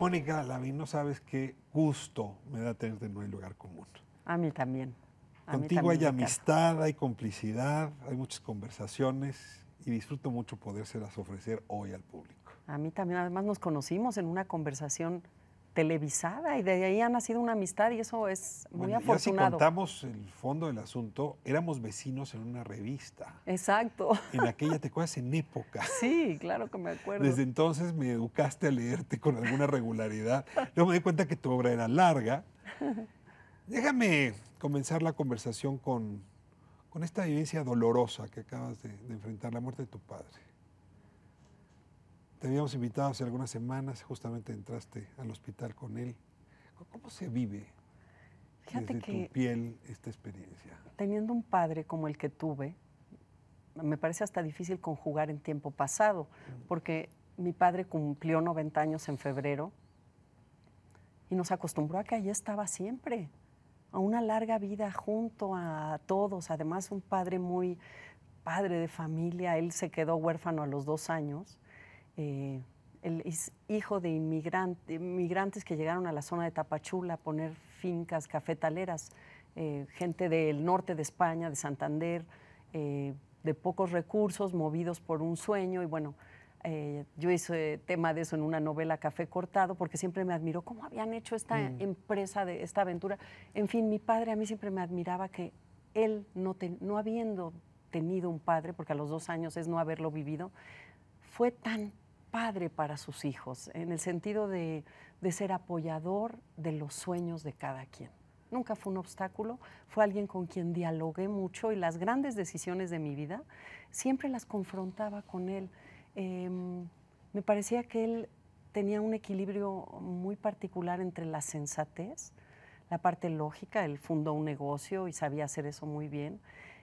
Mónica Lavín, no sabes qué gusto me da tenerte en un lugar común. A mí también. Contigo hay amistad, hay complicidad, hay muchas conversaciones y disfruto mucho podérselas ofrecer hoy al público. A mí también, además nos conocimos en una conversación televisada y de ahí ha nacido una amistad y eso es muy afortunado. si contamos el fondo del asunto, éramos vecinos en una revista. Exacto. En aquella, ¿te acuerdas? En época. Sí, claro que me acuerdo. Desde entonces me educaste a leerte con alguna regularidad. Yo me di cuenta que tu obra era larga. Déjame comenzar la conversación con, con esta vivencia dolorosa que acabas de enfrentar, la muerte de tu padre. Te habíamos invitado hace algunas semanas, justamente entraste al hospital con él. ¿Cómo se vive Fíjate que tu piel esta experiencia? Teniendo un padre como el que tuve, me parece hasta difícil conjugar en tiempo pasado, mm. porque mi padre cumplió 90 años en febrero y nos acostumbró a que allí estaba siempre, a una larga vida junto a todos. Además, un padre muy padre de familia, él se quedó huérfano a los dos años eh, el hijo de inmigrantes que llegaron a la zona de Tapachula a poner fincas cafetaleras, eh, gente del norte de España, de Santander, eh, de pocos recursos, movidos por un sueño. Y bueno, yo hice tema de eso en una novela Café Cortado, porque siempre me admiró cómo habían hecho esta mm. empresa, de esta aventura. En fin, mi padre a mí siempre me admiraba que él, no, no habiendo tenido un padre, porque a los dos años es no haberlo vivido, fue tan padre para sus hijos, en el sentido de, ser apoyador de los sueños de cada quien nunca fue un obstáculo, fue alguien con quien dialogué mucho y las grandes decisiones de mi vida siempre las confrontaba con él. Em, me parecía que él tenía un equilibrio muy particular entre la sensatez, la parte lógica, él fundó un negocio y sabía hacer eso muy bien,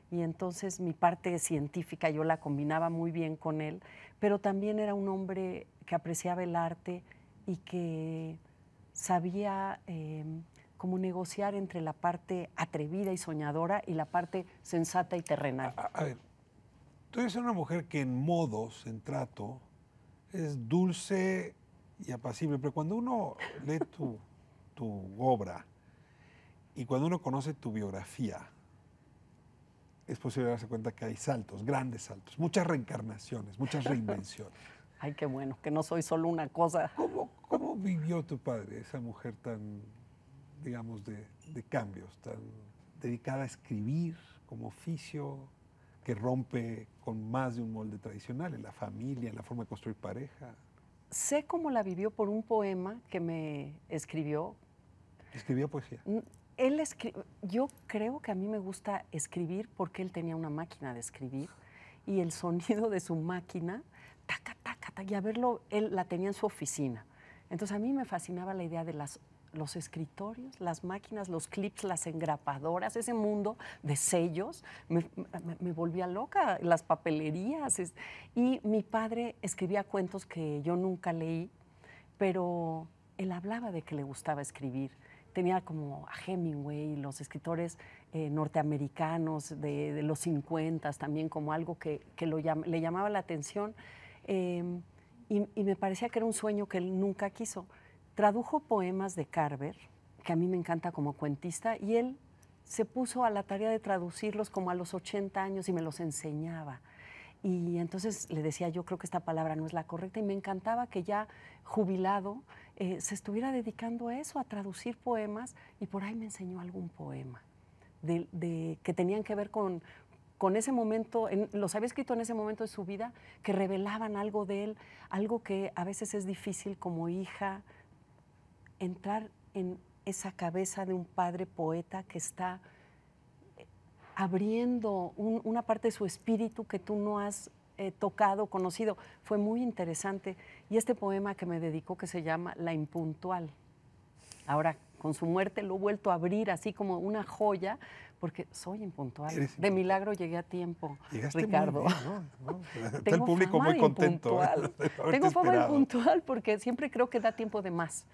y entonces mi parte científica yo la combinaba muy bien con él, pero también era un hombre que apreciaba el arte y que sabía em, cómo negociar entre la parte atrevida y soñadora y la parte sensata y terrenal. A, ver, tú eres una mujer que en modos, en trato, es dulce y apacible, pero cuando uno lee tu, tu obra y cuando uno conoce tu biografía, es posible darse cuenta que hay saltos, grandes saltos, muchas reencarnaciones, muchas reinvenciones. Ay, qué bueno, que no soy solo una cosa. ¿Cómo, vivió tu padre, esa mujer tan, digamos, de, de cambios, tan dedicada a escribir como oficio, que rompe con más de un molde tradicional, en la familia, en la forma de construir pareja? Sé cómo la vivió por un poema que me escribió. ¿Escribió poesía? Mm, yo creo que a mí me gusta escribir porque él tenía una máquina de escribir y el sonido de su máquina, taca, taca, taca, y a verlo, él la tenía en su oficina. Entonces a mí me fascinaba la idea de los escritorios, las máquinas, los clips, las engrapadoras, ese mundo de sellos, me, volvía loca, las papelerías. y mi padre escribía cuentos que yo nunca leí, pero él hablaba de que le gustaba escribir tenía como a Hemingway, los escritores eh, norteamericanos de, los 50 también como algo que, le llamaba la atención em, y, y, me parecía que era un sueño que él nunca quiso. Tradujo poemas de Carver, que a mí me encanta como cuentista, y él se puso a la tarea de traducirlos como a los 80 años y me los enseñaba. Y entonces le decía, yo creo que esta palabra no es la correcta y me encantaba que ya jubilado eh, se estuviera dedicando a eso, a traducir poemas, y por ahí me enseñó algún poema de, que tenían que ver con, con ese momento, en, los había escrito en ese momento de su vida, que revelaban algo de él, algo que a veces es difícil como hija entrar en esa cabeza de un padre poeta que está eh, abriendo una parte de su espíritu que tú no has tocado, conocido. Fue muy interesante. Y este poema que me dedicó, que se llama La impuntual. Ahora, con su muerte lo he vuelto a abrir así como una joya, porque soy impuntual. De milagro llegué a tiempo, Ricardo. Tengo el público fama muy contento. ¿eh? Tengo fama impuntual porque siempre creo que da tiempo de más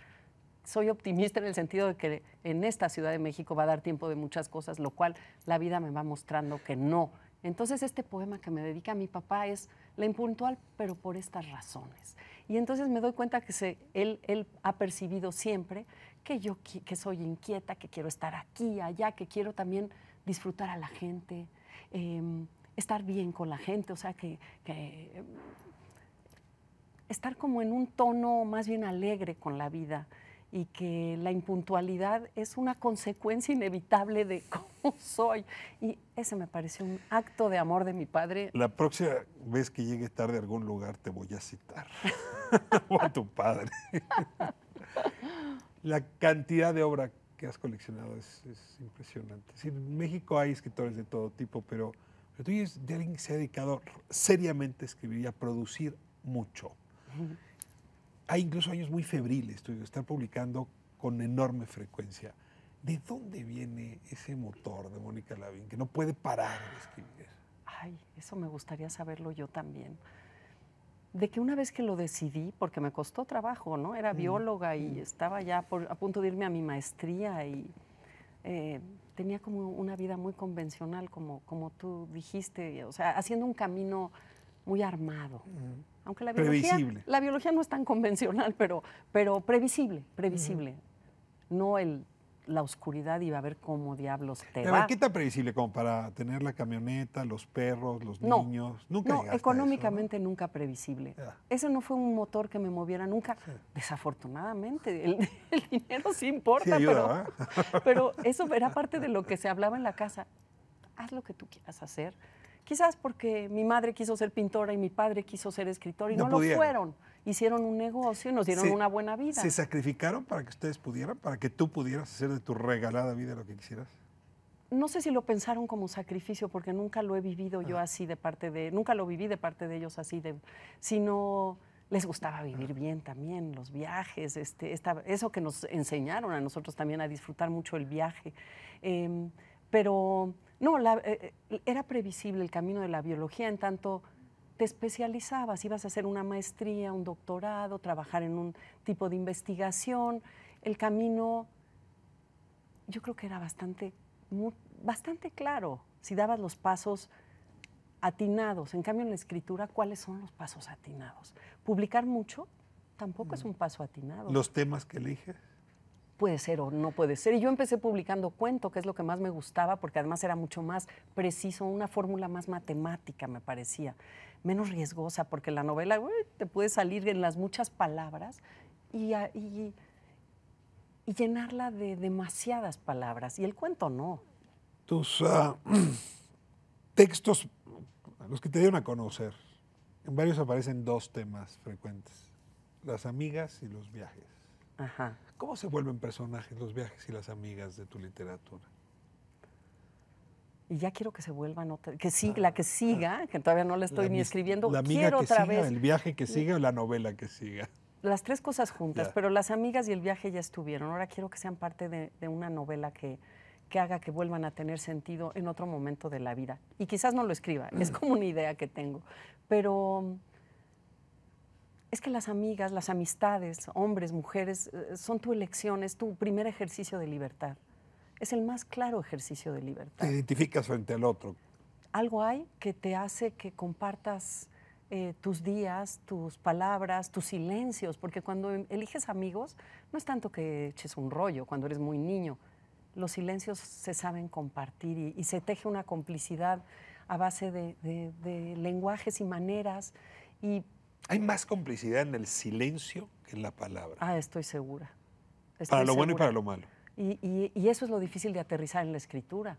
soy optimista en el sentido de que en esta Ciudad de México va a dar tiempo de muchas cosas, lo cual la vida me va mostrando que no, entonces este poema que me dedica mi papá es La impuntual, pero por estas razones. Y entonces me doy cuenta que él, ha percibido siempre que yo que soy inquieta, que quiero estar aquí, allá, que quiero también disfrutar a la gente, em, estar bien con la gente, o sea, que, em, estar como en un tono más bien alegre con la vida y que la impuntualidad es una consecuencia inevitable de cómo soy. Y ese me pareció un acto de amor de mi padre. La próxima vez que llegue tarde a algún lugar te voy a citar, o a tu padre. la cantidad de obra que has coleccionado es, impresionante. en México hay escritores de todo tipo, pero... tú eres de alguien que se ha dedicado seriamente a escribir y a producir mucho hay incluso años muy febriles, tú estar publicando con enorme frecuencia. ¿De dónde viene ese motor de Mónica Lavín que no puede parar de escribir? Ay, eso me gustaría saberlo yo también. De que una vez que lo decidí, porque me costó trabajo, ¿no? Era bióloga y estaba ya a punto de irme a mi maestría y eh, tenía como una vida muy convencional, como, como tú dijiste, o sea, haciendo un camino muy armado aunque la biología, la biología no es tan convencional, pero, pero previsible, previsible. No el, la oscuridad y va a ver cómo diablos te va. ¿Qué tan previsible como para tener la camioneta, los perros, los niños? Nunca no, económicamente nunca previsible. Eso Ese no fue un motor que me moviera nunca. Desafortunadamente, el, dinero sí importa, pero, ¿eh? pero eso era parte de lo que se hablaba en la casa. Haz lo que tú quieras hacer Quizás porque mi madre quiso ser pintora y mi padre quiso ser escritor y no, lo fueron. Hicieron un negocio y nos dieron una buena vida. ¿Se sacrificaron para que ustedes pudieran, para que tú pudieras hacer de tu regalada vida lo que quisieras? No sé si lo pensaron como sacrificio porque nunca lo he vivido yo así de parte de, nunca lo viví de parte de ellos así de, sino les gustaba vivir bien también, los viajes, este, eso que nos enseñaron a nosotros también a disfrutar mucho el viaje. Em, pero no, eh, eh, era previsible el camino de la biología en tanto te especializabas, ibas a hacer una maestría, un doctorado, trabajar en un tipo de investigación. El camino, yo creo que era bastante, bastante claro si dabas los pasos atinados. En cambio, en la escritura, ¿cuáles son los pasos atinados? Publicar mucho tampoco es mm. un paso atinado. ¿Los temas que eliges? puede ser o no puede ser. Y yo empecé publicando cuento, que es lo que más me gustaba, porque además era mucho más preciso, una fórmula más matemática me parecía, menos riesgosa, porque la novela te puede salir en las muchas palabras ah, y, llenarla de demasiadas palabras, y el cuento no. Tus ah, textos, los que te dieron a conocer, en varios aparecen dos temas frecuentes, las amigas y los viajes. Ajá. ¿Cómo se vuelven personajes los viajes y las amigas de tu literatura? y ya quiero que se vuelvan, otra, que siga, ah, la que siga, ah. que todavía no la estoy ni escribiendo, la amiga que siga, El viaje que siga o la novela que siga. Las tres cosas juntas, pero las amigas y el viaje ya estuvieron. Ahora quiero que sean parte de, una novela que, que, haga que vuelvan a tener sentido en otro momento de la vida. Y quizás no lo escriba, es mm. como una idea que tengo. Pero es que las amigas, las amistades, hombres, mujeres, eh, son tu elección, es tu primer ejercicio de libertad. Es el más claro ejercicio de libertad. Te identificas frente al otro. Algo hay que te hace que compartas eh, tus días, tus palabras, tus silencios, porque cuando em, eliges amigos no es tanto que eches un rollo cuando eres muy niño. Los silencios se saben compartir y, se teje una complicidad a base de, lenguajes y maneras y hay más complicidad en el silencio que en la palabra. Ah, estoy segura. para lo bueno y para lo malo. Y, eso es lo difícil de aterrizar en la escritura.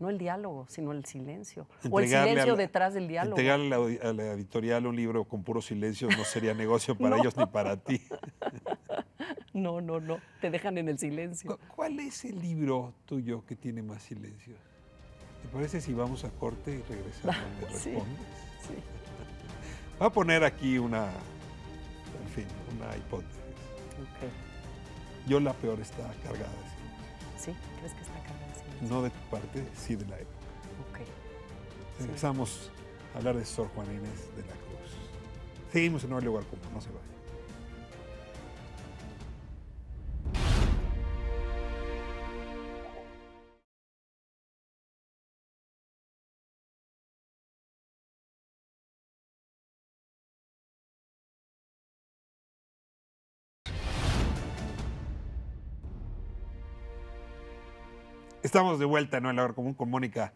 No el diálogo, sino el silencio. o el silencio detrás del diálogo. Entregarle a la, editorial un libro con puro silencio no sería negocio para ellos ni para ti. no, no, no. Te dejan en el silencio. ¿Cuál es el libro tuyo que tiene más silencio? ¿Te parece si vamos a corte y regresamos? respondes? sí. Va a poner aquí una, en fin, una hipótesis. Yo la peor está cargada. ¿Sí? ¿Sí? ¿Crees que está cargada? así. no de tu parte, sí de la época. Ok. a hablar de Sor Juan Inés de la Cruz. Seguimos en Lugar, como no se vaya. Estamos de vuelta en La Hora Común con Mónica.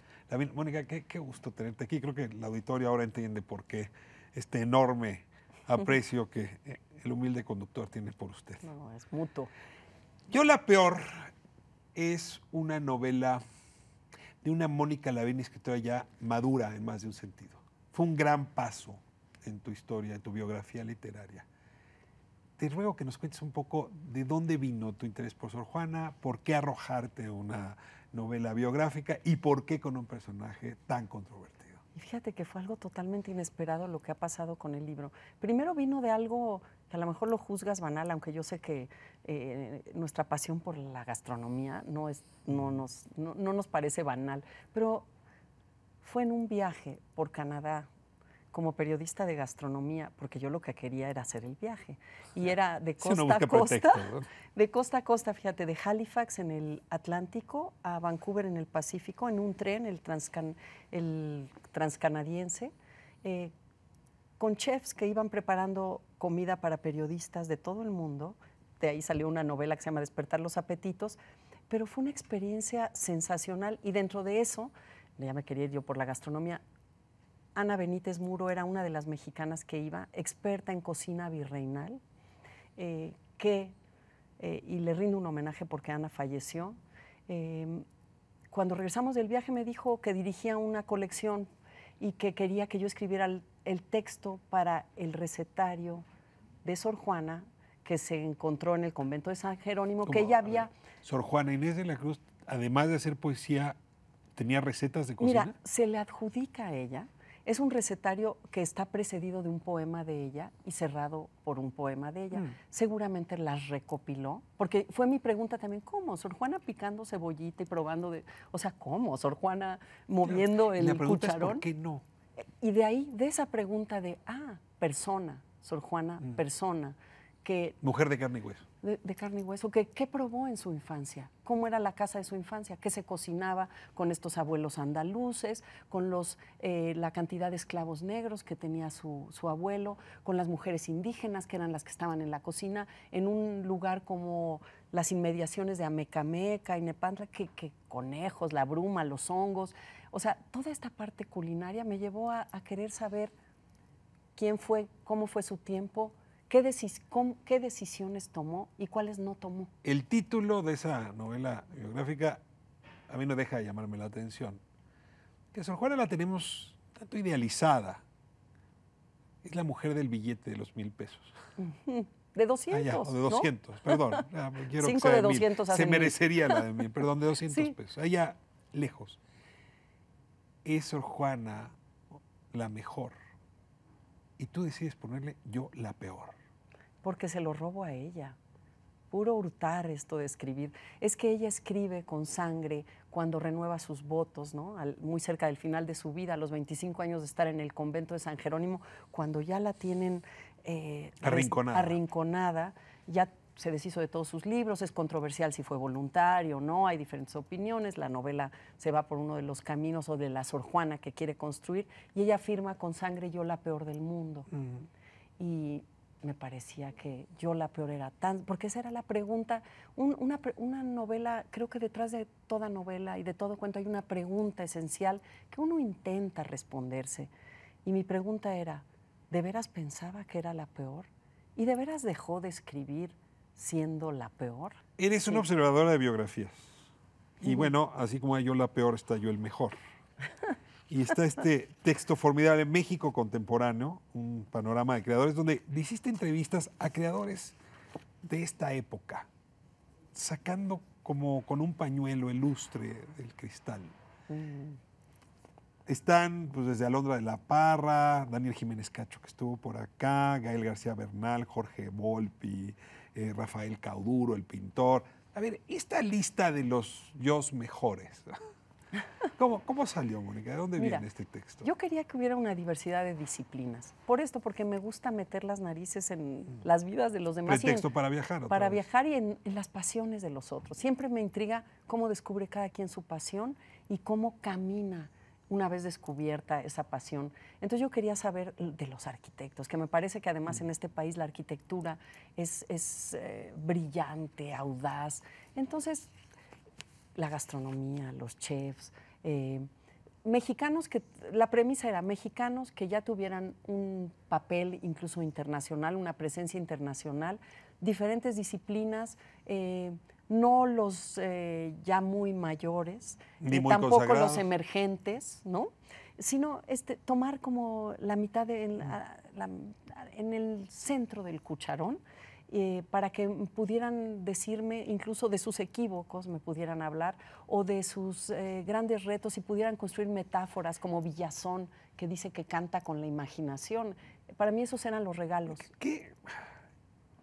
Mónica, qué, gusto tenerte aquí. Creo que la auditorio ahora entiende por qué este enorme aprecio que eh, el humilde conductor tiene por usted. No, es mutuo. Yo la peor es una novela de una Mónica Lavín, escritora ya madura en más de un sentido. Fue un gran paso en tu historia, en tu biografía literaria. Te ruego que nos cuentes un poco de dónde vino tu interés por Sor Juana, por qué arrojarte una novela biográfica y por qué con un personaje tan controvertido. Y fíjate que fue algo totalmente inesperado lo que ha pasado con el libro. Primero vino de algo que a lo mejor lo juzgas banal, aunque yo sé que eh, nuestra pasión por la gastronomía no, es, no, nos, no, no nos parece banal, pero fue en un viaje por Canadá como periodista de gastronomía, porque yo lo que quería era hacer el viaje. Y era de costa a costa, de costa a costa, fíjate, de Halifax en el Atlántico a Vancouver en el Pacífico, en un tren, el, transcan el transcanadiense, eh, con chefs que iban preparando comida para periodistas de todo el mundo. De ahí salió una novela que se llama Despertar los apetitos, pero fue una experiencia sensacional y dentro de eso, ya me quería ir yo por la gastronomía, Ana Benítez Muro era una de las mexicanas que iba, experta en cocina virreinal, eh, que, eh, y le rindo un homenaje porque Ana falleció, em, cuando regresamos del viaje me dijo que dirigía una colección y que quería que yo escribiera el, texto para el recetario de Sor Juana que se encontró en el convento de San Jerónimo, que ella había... Sor Juana Inés de la Cruz, además de hacer poesía, tenía recetas de cocina. Mira, se le adjudica a ella es un recetario que está precedido de un poema de ella y cerrado por un poema de ella. Mm. Seguramente las recopiló, porque fue mi pregunta también, ¿cómo? Sor Juana picando cebollita y probando de... O sea, ¿cómo? Sor Juana moviendo el la cucharón. no? Eh, y de ahí, de esa pregunta de, ah, persona, Sor Juana, mm. persona, que... Mujer de carne y hueso de, carne y hueso, que, ¿qué probó en su infancia? ¿Cómo era la casa de su infancia? ¿Qué se cocinaba con estos abuelos andaluces, con los, eh, la cantidad de esclavos negros que tenía su, abuelo, con las mujeres indígenas que eran las que estaban en la cocina, en un lugar como las inmediaciones de Amecameca y Nepantla, que, conejos, la bruma, los hongos? O sea, toda esta parte culinaria me llevó a, a querer saber quién fue, cómo fue su tiempo, ¿Qué, ¿Qué decisiones tomó y cuáles no tomó? El título de esa novela biográfica a mí no deja de llamarme la atención. Que Sor Juana la tenemos tanto idealizada. Es la mujer del billete de los mil pesos. De 200. Ah, de 200, perdón. Ah, pues, Cinco de 200 Se merecería la de mil, perdón, de 200 pesos. Allá, lejos. Es Sor Juana la mejor. Y tú decides ponerle yo la peor porque se lo robo a ella. Puro hurtar esto de escribir. Es que ella escribe con sangre cuando renueva sus votos, ¿no? muy cerca del final de su vida, a los 25 años de estar en el convento de San Jerónimo, cuando ya la tienen eh, arrinconada. ya se deshizo de todos sus libros, es controversial si fue voluntario o no, hay diferentes opiniones, la novela se va por uno de los caminos o de la Sor Juana que quiere construir y ella firma con sangre yo la peor del mundo. Y me parecía que yo la peor era tan, porque esa era la pregunta, una, novela, creo que detrás de toda novela y de todo cuento hay una pregunta esencial que uno intenta responderse. Y mi pregunta era, ¿de veras pensaba que era la peor? ¿Y de veras dejó de escribir siendo la peor? Eres un una observadora de biografías. Y bueno, así como hay yo la peor, está yo el mejor. Y está este texto formidable, México Contemporáneo, un panorama de creadores, donde hiciste entrevistas a creadores de esta época, sacando como con un pañuelo el lustre del cristal. Mm. Están pues, desde Alondra de la Parra, Daniel Jiménez Cacho, que estuvo por acá, Gael García Bernal, Jorge Volpi, eh, Rafael Cauduro, el pintor. A ver, esta lista de los yo mejores, ¿Cómo, cómo salió, Mónica? ¿De dónde viene este texto? Yo quería que hubiera una diversidad de disciplinas. Por esto, porque me gusta meter las narices en las vidas de los demás. texto para viajar. para viajar y en, las pasiones de los otros. Siempre me intriga cómo descubre cada quien su pasión y cómo camina una vez descubierta esa pasión. Entonces yo quería saber de los arquitectos, que me parece que además mm. en este país la arquitectura es, es eh, brillante, audaz. Entonces la gastronomía, los chefs, eh, mexicanos que, la premisa era mexicanos que ya tuvieran un papel incluso internacional, una presencia internacional, diferentes disciplinas, eh, no los eh, ya muy mayores, Ni tampoco los emergentes, ¿no? sino este, tomar como la mitad, en el centro del cucharón eh, para que pudieran decirme, incluso de sus equívocos me pudieran hablar, o de sus eh, grandes retos y pudieran construir metáforas como Villazón, que dice que canta con la imaginación. Para mí esos eran los regalos. ¿Qué,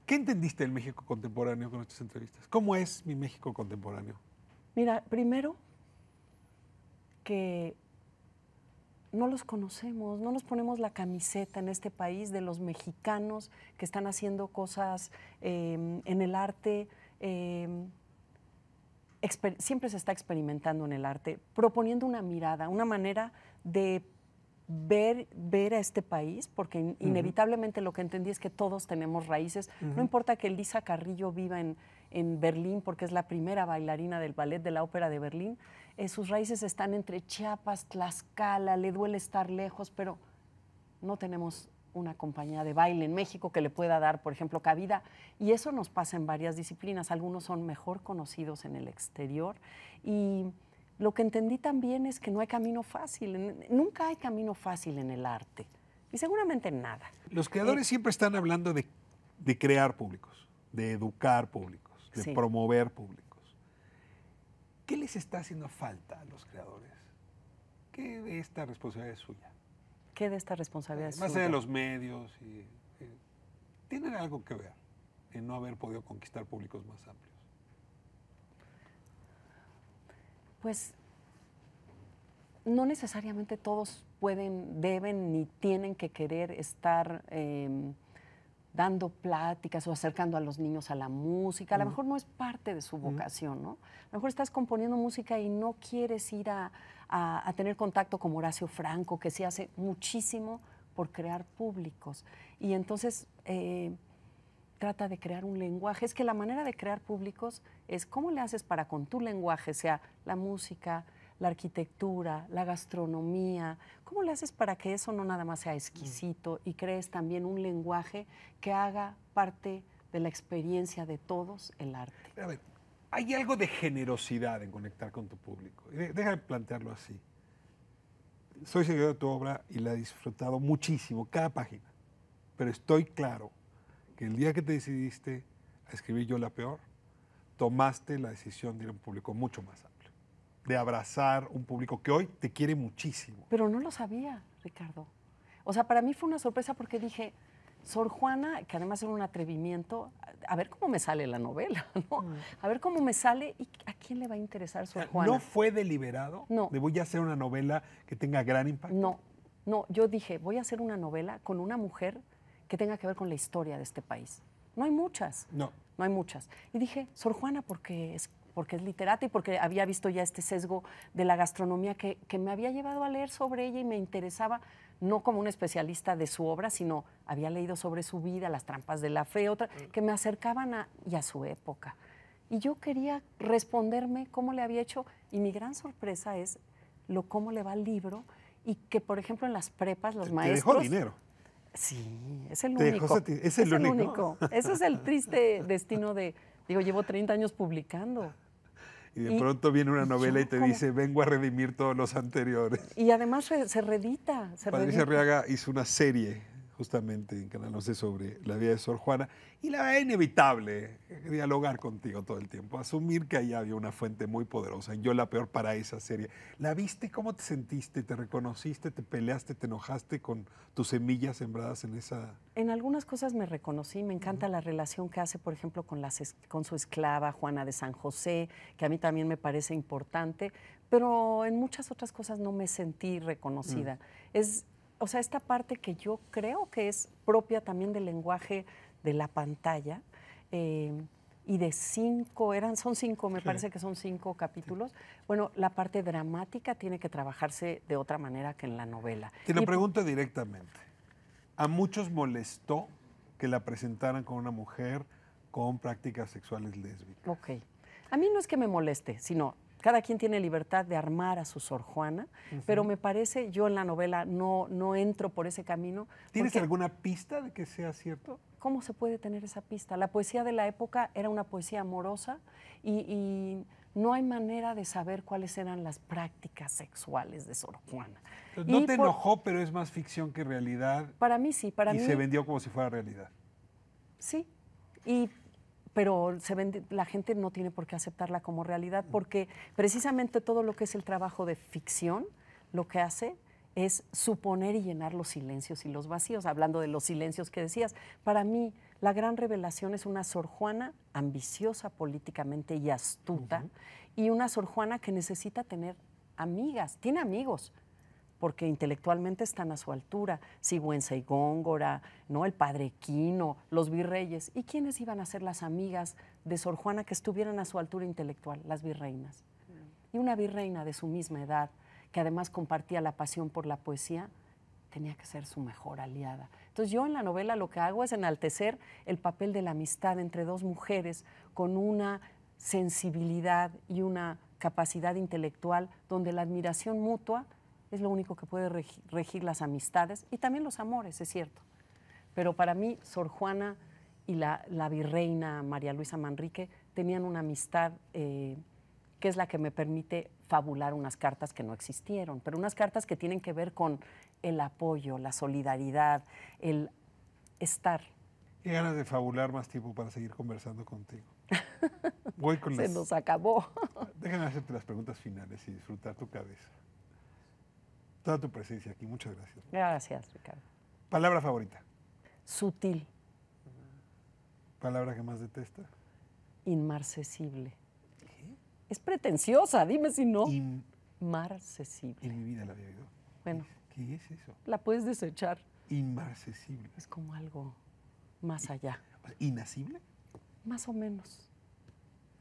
qué entendiste del México contemporáneo con estas entrevistas? ¿Cómo es mi México contemporáneo? Mira, primero que no los conocemos, no nos ponemos la camiseta en este país de los mexicanos que están haciendo cosas em, en el arte. Em, siempre se está experimentando en el arte, proponiendo una mirada, una manera de ver, ver a este país, porque inevitablemente lo que entendí es que todos tenemos raíces. No importa que Elisa Carrillo viva en, en Berlín porque es la primera bailarina del ballet de la Ópera de Berlín. Eh, sus raíces están entre Chiapas, Tlaxcala, le duele estar lejos, pero no tenemos una compañía de baile en México que le pueda dar, por ejemplo, cabida. Y eso nos pasa en varias disciplinas. Algunos son mejor conocidos en el exterior. Y lo que entendí también es que no hay camino fácil. Nunca hay camino fácil en el arte. Y seguramente nada. Los creadores eh, siempre están hablando de, de crear públicos, de educar públicos de promover públicos. ¿Qué les está haciendo falta a los creadores? ¿Qué de esta responsabilidad es suya? ¿Qué de esta responsabilidad es suya? Más de los medios, eh, ¿tienen algo que ver en no haber podido conquistar públicos más amplios? Pues no necesariamente todos pueden, deben ni tienen que querer estar em, dando pláticas o acercando a los niños a la música. A lo mm. mejor no es parte de su mm. vocación, ¿no? A lo mejor estás componiendo música y no quieres ir a, tener contacto con Horacio Franco, que se hace muchísimo por crear públicos. Y entonces eh, trata de crear un lenguaje. Es que la manera de crear públicos es cómo le haces para con tu lenguaje, sea la música, la arquitectura, la gastronomía. ¿Cómo le haces para que eso no nada más sea exquisito y crees también un lenguaje que haga parte de la experiencia de todos el arte? A ver, hay algo de generosidad en conectar con tu público. Déjame plantearlo así. Soy seguidor de tu obra y la he disfrutado muchísimo, cada página. Pero estoy claro que el día que te decidiste a escribir Yo la Peor, tomaste la decisión de ir a un público mucho más alto de abrazar un público que hoy te quiere muchísimo. Pero no lo sabía, Ricardo. O sea, para mí fue una sorpresa porque dije, Sor Juana, que además era un atrevimiento, a ver cómo me sale la novela, ¿no? Mm. A ver cómo me sale y a quién le va a interesar Sor Juana. ¿No fue deliberado? No. ¿De voy a hacer una novela que tenga gran impacto? No, no, yo dije, voy a hacer una novela con una mujer que tenga que ver con la historia de este país. No hay muchas. No. No hay muchas. Y dije, Sor Juana, porque es porque es literata y porque había visto ya este sesgo de la gastronomía que, me había llevado a leer sobre ella y me interesaba no como un especialista de su obra, sino había leído sobre su vida, las trampas de la fe, otra, mm. que me acercaban a, y a su época. Y yo quería responderme cómo le había hecho, y mi gran sorpresa es lo cómo le va el libro, y que, por ejemplo, en las prepas los maestros... Te dejó dinero. Sí, es el único. Dejó, es el, es el único. Ese es el triste destino de... Digo, llevo 30 años publicando. Y de pronto viene una novela y te dice, vengo a redimir todos los anteriores. Y además se, redita. Se Patricia hizo una serie justamente en Canal sé sobre la vida de Sor Juana y la inevitable dialogar contigo todo el tiempo, asumir que ahí había una fuente muy poderosa Yo la peor para esa serie. ¿La viste? ¿Cómo te sentiste? ¿Te reconociste? ¿Te peleaste? ¿Te enojaste con tus semillas sembradas en esa...? En algunas cosas me reconocí, me encanta la relación que hace, por ejemplo, con, con su esclava Juana de San José, que a mí también me parece importante, pero en muchas otras cosas no me sentí reconocida. Mm. Es o sea, esta parte que yo creo que es propia también del lenguaje de la pantalla. Eh, y de cinco, eran, son cinco, me parece que son cinco capítulos. Bueno, la parte dramática tiene que trabajarse de otra manera que en la novela. Te lo pregunto directamente. ¿A muchos molestó que la presentaran con una mujer con prácticas sexuales lésbicas? Ok. A mí no es que me moleste, sino cada quien tiene libertad de armar a su Sor Juana, pero me parece, yo en la novela no, no entro por ese camino. ¿Tienes alguna pista de que sea cierto? ¿Cómo se puede tener esa pista? La poesía de la época era una poesía amorosa y, no hay manera de saber cuáles eran las prácticas sexuales de Sor Juana. no te enojó, pero es más ficción que realidad. Para mí sí, para mí. Y se vendió como si fuera realidad. Sí. Y pero la gente no tiene por qué aceptarla como realidad mm. porque precisamente todo lo que es el trabajo de ficción lo que hace es suponer y llenar los silencios y los vacíos, hablando de los silencios que decías. Para mí, la gran revelación es una Sor Juana ambiciosa políticamente y astuta, y una Sor Juana que necesita tener amigas, tiene amigos, porque intelectualmente están a su altura, Sigüenza y Góngora, ¿no? el Padre Quino, los virreyes. ¿Y quiénes iban a ser las amigas de Sor Juana que estuvieran a su altura intelectual? Las virreinas. Y una virreina de su misma edad, que además compartía la pasión por la poesía, tenía que ser su mejor aliada. Entonces yo en la novela lo que hago es enaltecer el papel de la amistad entre dos mujeres con una sensibilidad y una capacidad intelectual donde la admiración mutua es lo único que puede regir las amistades y también los amores, es cierto. Pero para mí, Sor Juana y la, virreina María Luisa Manrique tenían una amistad eh, que es la que me permite fabular unas cartas que no existieron, pero unas cartas que tienen que ver con el apoyo, la solidaridad, el estar. Qué ganas de fabular más tiempo para seguir conversando contigo. Voy con Se nos acabó. Déjame hacerte las preguntas finales y disfrutar tu cabeza toda tu presencia aquí. Muchas gracias. Gracias, Ricardo. Palabra favorita. Sutil. Palabra que más detesta. Inmarcesible. ¿Qué? Es pretenciosa, dime si no. Inmarcesible. En mi vida la había oído. Bueno. ¿Qué es eso? La puedes desechar. Inmarcesible. Es como algo más allá. ¿Inacible? Más o menos.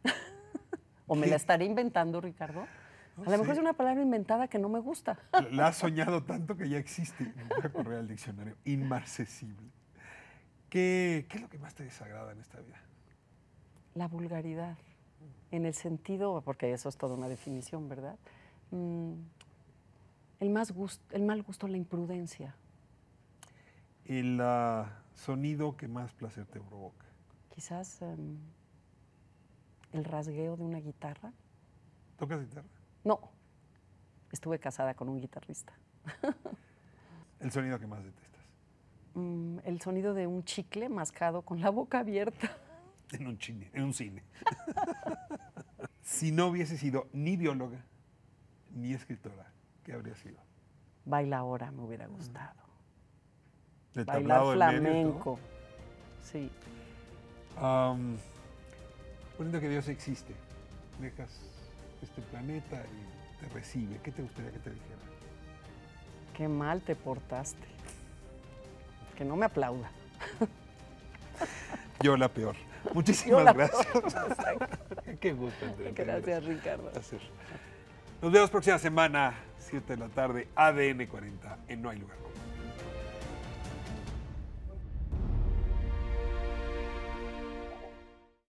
¿O me la estaré inventando, Ricardo? Ah, a lo mejor es una palabra inventada que no me gusta. La has soñado tanto que ya existe. Voy a correr al diccionario. Inmarcesible. ¿Qué, es lo que más te desagrada en esta vida? La vulgaridad. En el sentido, porque eso es toda una definición, ¿verdad? Mm, el, más el mal gusto, la imprudencia. El ah, sonido que más placer te provoca. Quizás em, el rasgueo de una guitarra. ¿Tocas guitarra? No, estuve casada con un guitarrista. ¿El sonido que más detestas? Mm, el sonido de un chicle mascado con la boca abierta. En un, cine, en un cine. si no hubiese sido ni bióloga ni escritora, ¿qué habría sido? Baila ahora me hubiera gustado. Bailar flamenco. Sí. poniendo que Dios existe, dejas este planeta y eh, te recibe, ¿qué te gustaría que te dijera? Qué mal te portaste. Que no me aplauda. Yo la peor. Muchísimas gracias. Qué gusto. Gracias, Ricardo. Nos vemos próxima semana, 7 de la tarde, ADN 40, en No hay lugar